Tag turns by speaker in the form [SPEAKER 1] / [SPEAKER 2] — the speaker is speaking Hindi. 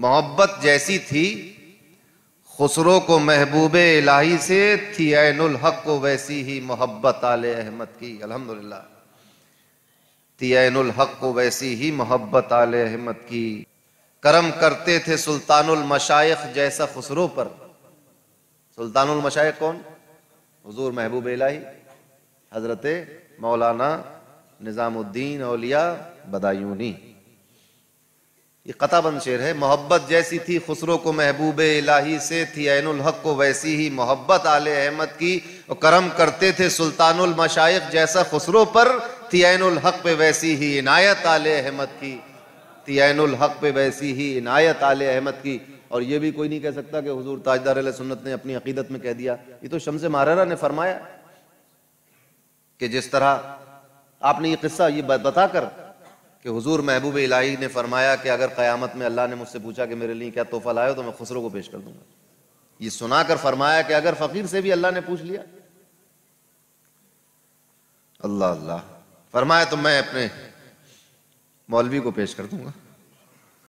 [SPEAKER 1] मोहब्बत जैसी थी खुसरो को महबूब इलाही से थी एन हक को वैसी ही मोहब्बत आल अहमद की अल्हम्दुलिल्लाह थी एन हक को वैसी ही मोहब्बत आल अहमद की करम करते थे सुल्तानुल मशाइख जैसा खुसरो पर सुल्तानुल मशाइख कौन हजूर महबूब इलाही हजरत मौलाना निज़ामुद्दीन अलिया बदायूनी ये कताबंद शेर है मोहब्बत जैसी थी खुसरो को महबूब इलाही से थी हक को वैसी ही मोहब्बत आले अहमद की और करम करते थे सुल्तानुल मशाइक जैसा खुसरो पर थी हक पे वैसी ही इनायत आले अहमद की थी ऐनुल हक पे वैसी ही इनायत आले अहमद की और ये भी कोई नहीं कह सकता कि हजूर ताजदार सुन्नत ने अपनी अकीदत में कह दिया ये तो शमस महारा ने फरमाया कि जिस तरह आपने ये किस्सा ये बताकर कि हुजूर महबूब इलाही ने फरमाया कि अगर क़यामत में अल्लाह ने मुझसे पूछा कि मेरे लिए क्या तोहफा लाए तो मैं खुसरों को पेश कर दूंगा ये सुना कर फरमाया कि अगर फ़कीर से भी अल्लाह ने पूछ लिया अल्लाह अल्लाह फरमाया तो मैं अपने मौलवी को पेश कर दूंगा